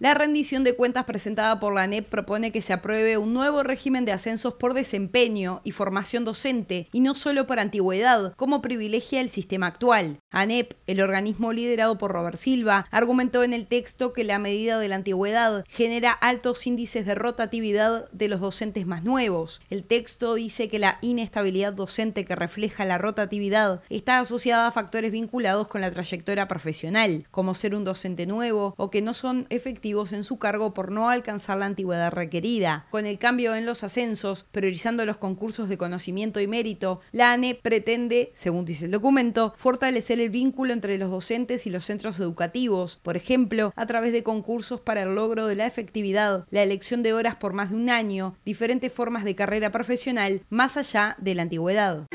La rendición de cuentas presentada por la ANEP propone que se apruebe un nuevo régimen de ascensos por desempeño y formación docente, y no solo por antigüedad, como privilegia el sistema actual. ANEP, el organismo liderado por Robert Silva, argumentó en el texto que la medida de la antigüedad genera altos índices de rotatividad de los docentes más nuevos. El texto dice que la inestabilidad docente que refleja la rotatividad está asociada a factores vinculados con la trayectoria profesional, como ser un docente nuevo o que no son efectivos en su cargo por no alcanzar la antigüedad requerida. Con el cambio en los ascensos, priorizando los concursos de conocimiento y mérito, la ANE pretende, según dice el documento, fortalecer el vínculo entre los docentes y los centros educativos, por ejemplo, a través de concursos para el logro de la efectividad, la elección de horas por más de un año, diferentes formas de carrera profesional más allá de la antigüedad.